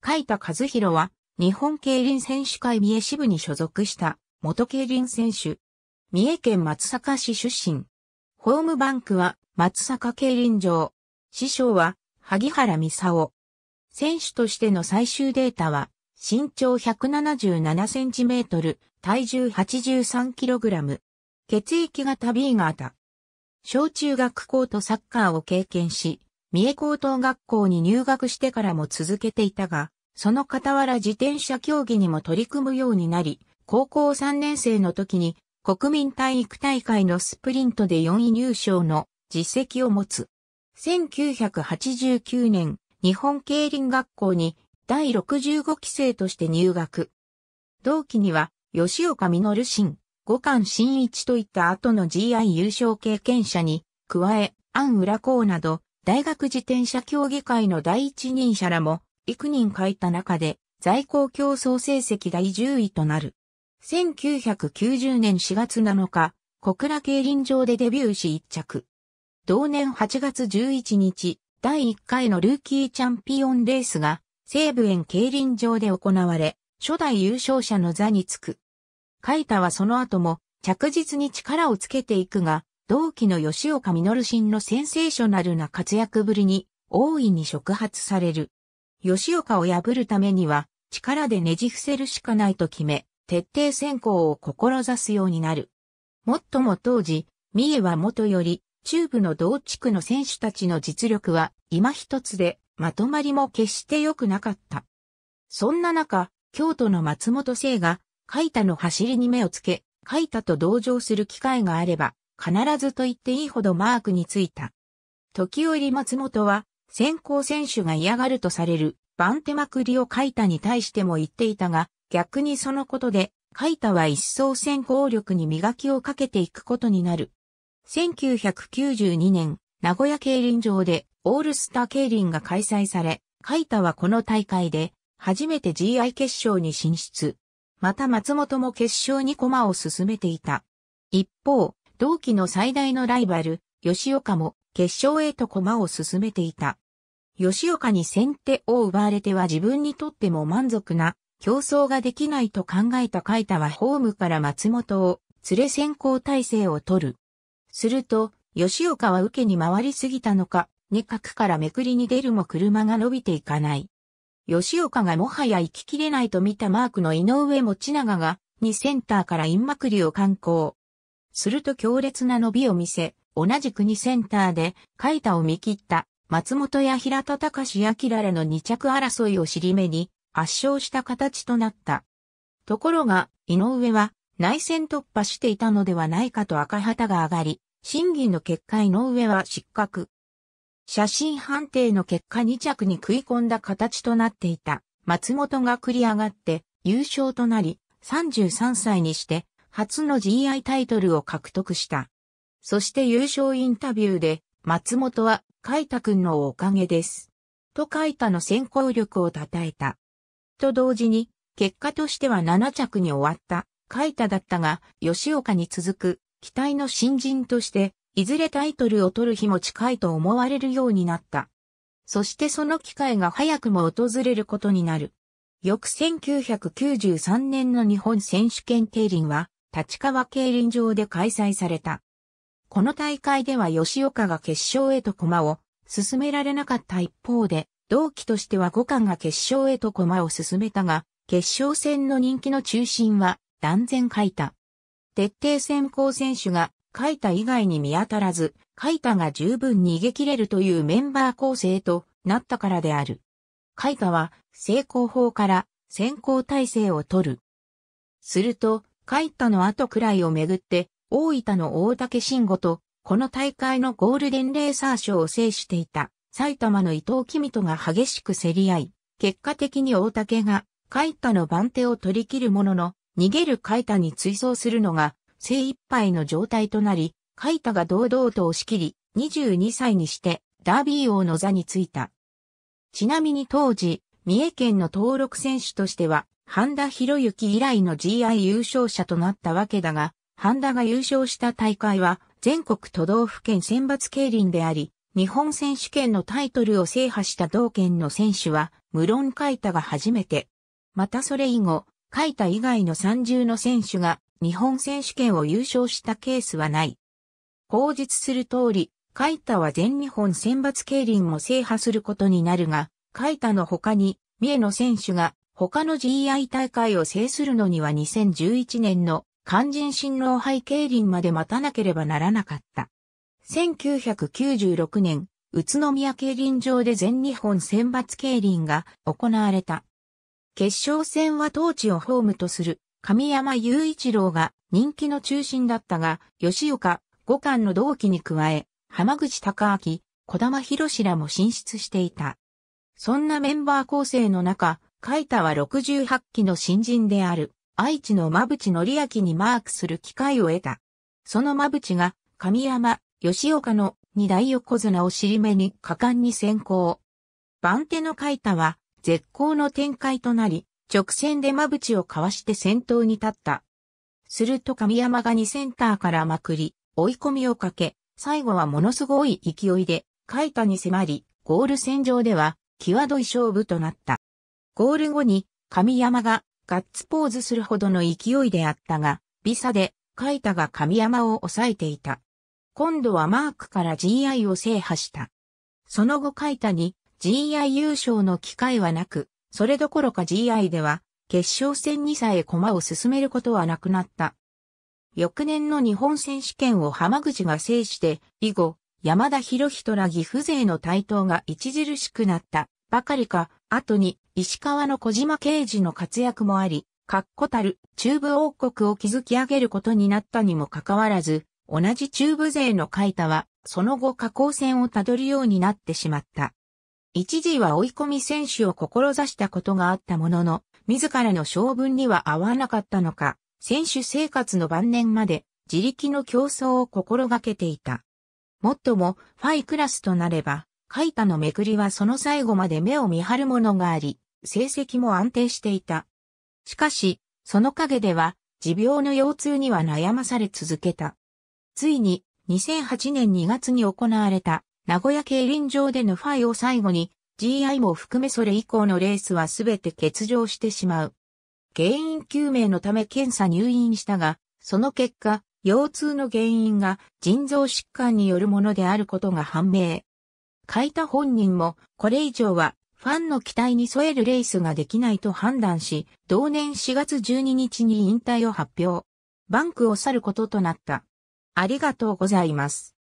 海田和弘は、日本競輪選手会三重支部に所属した、元競輪選手。三重県松阪市出身。ホームバンクは、松阪競輪場。師匠は、萩原美夫。選手としての最終データは、身長177センチメートル、体重83キログラム。血液型 B 型。小中学校とサッカーを経験し、三重高等学校に入学してからも続けていたが、その傍ら自転車競技にも取り組むようになり、高校3年生の時に国民体育大会のスプリントで4位入賞の実績を持つ。1989年、日本競輪学校に第65期生として入学。同期には、吉岡実新、五冠新一といった後の GI 優勝経験者に、加え、安浦公など、大学自転車競技会の第一人者らも、幾人書いた中で、在校競争成績第10位となる。1990年4月7日、小倉競輪場でデビューし一着。同年8月11日、第1回のルーキーチャンピオンレースが、西武園競輪場で行われ、初代優勝者の座につく。海田はその後も着実に力をつけていくが、同期の吉岡実新のセンセーショナルな活躍ぶりに大いに触発される。吉岡を破るためには力でねじ伏せるしかないと決め、徹底選考を志すようになる。もっとも当時、三重は元より中部の同地区の選手たちの実力は今一つでまとまりも決して良くなかった。そんな中、京都の松本聖が、カイタの走りに目をつけ、カイタと同情する機会があれば、必ずと言っていいほどマークについた。時折松本は、先行選手が嫌がるとされる、バンテマクリを書いたに対しても言っていたが、逆にそのことで、書いたは一層先行力に磨きをかけていくことになる。1992年、名古屋競輪場でオールスター競輪が開催され、書いたはこの大会で初めて GI 決勝に進出。また松本も決勝に駒を進めていた。一方、同期の最大のライバル、吉岡も決勝へと駒を進めていた。吉岡に先手を奪われては自分にとっても満足な競争ができないと考えた海田はホームから松本を連れ先行体制を取る。すると、吉岡は受けに回りすぎたのか、二角からめくりに出るも車が伸びていかない。吉岡がもはや行ききれないと見たマークの井上持永が、にセンターからインマクリを観光。すると強烈な伸びを見せ、同じくセンターで、イタを見切った、松本や平田隆や明らの2着争いを尻目に、圧勝した形となった。ところが、井上は、内戦突破していたのではないかと赤旗が上がり、審議の結果井上は失格。写真判定の結果2着に食い込んだ形となっていた。松本が繰り上がって優勝となり、33歳にして初の GI タイトルを獲得した。そして優勝インタビューで、松本は、カイくんのおかげです。とカイタの先行力を称えた。と同時に、結果としては7着に終わった、カイタだったが、吉岡に続く、期待の新人として、いずれタイトルを取る日も近いと思われるようになった。そしてその機会が早くも訪れることになる。翌1993年の日本選手権定輪は、立川競輪場で開催された。この大会では吉岡が決勝へと駒を進められなかった一方で、同期としては五冠が決勝へと駒を進めたが、決勝戦の人気の中心は断然書いた。徹底先行選手が書いた以外に見当たらず、書いたが十分逃げ切れるというメンバー構成となったからである。書いたは成功法から先行体制を取る。すると、イタの後くらいをめぐって、大分の大竹慎吾と、この大会のゴールデンレーサー賞を制していた、埼玉の伊藤君とが激しく競り合い、結果的に大竹が、イタの番手を取り切るものの、逃げるイタに追走するのが、精一杯の状態となり、イタが堂々と押し切り、22歳にして、ダービー王の座についた。ちなみに当時、三重県の登録選手としては、半田博之以来の GI 優勝者となったわけだが、半田が優勝した大会は全国都道府県選抜競輪であり、日本選手権のタイトルを制覇した同県の選手は、無論イタが初めて。またそれ以後、イタ以外の30の選手が日本選手権を優勝したケースはない。口述する通り、イタは全日本選抜競輪も制覇することになるが、イタの他に、三重の選手が他の GI 大会を制するのには2011年の肝心新郎杯競輪まで待たなければならなかった。1996年、宇都宮競輪場で全日本選抜競輪が行われた。決勝戦は当地をホームとする神山雄一郎が人気の中心だったが、吉岡、五冠の同期に加え、浜口隆明、小玉博らも進出していた。そんなメンバー構成の中、海田は68期の新人である、愛知の馬淵則明にマークする機会を得た。その馬淵が、神山、吉岡の二大横綱を尻目に果敢に先行。番手の海田は、絶好の展開となり、直線で馬淵をかわして先頭に立った。すると神山が2センターからまくり、追い込みをかけ、最後はものすごい勢いで、海田に迫り、ゴール戦場では、際どい勝負となった。ゴール後に神山がガッツポーズするほどの勢いであったが、ビサで、カイタが神山を抑えていた。今度はマークから GI を制覇した。その後カイタに GI 優勝の機会はなく、それどころか GI では決勝戦にさえ駒を進めることはなくなった。翌年の日本選手権を浜口が制して以後、山田博人ら岐阜勢の台頭が著しくなったばかりか、後に石川の小島刑事の活躍もあり、確固たる中部王国を築き上げることになったにもかかわらず、同じ中部勢の海田は、その後下降線をたどるようになってしまった。一時は追い込み選手を志したことがあったものの、自らの性分には合わなかったのか、選手生活の晩年まで自力の競争を心がけていた。もっとも、ファイクラスとなれば、カイタのめくりはその最後まで目を見張るものがあり、成績も安定していた。しかし、その陰では、持病の腰痛には悩まされ続けた。ついに、2008年2月に行われた、名古屋競輪場でのファイを最後に、GI も含めそれ以降のレースはすべて欠場してしまう。原因究明のため検査入院したが、その結果、腰痛の原因が腎臓疾患によるものであることが判明。書いた本人もこれ以上はファンの期待に添えるレースができないと判断し、同年4月12日に引退を発表。バンクを去ることとなった。ありがとうございます。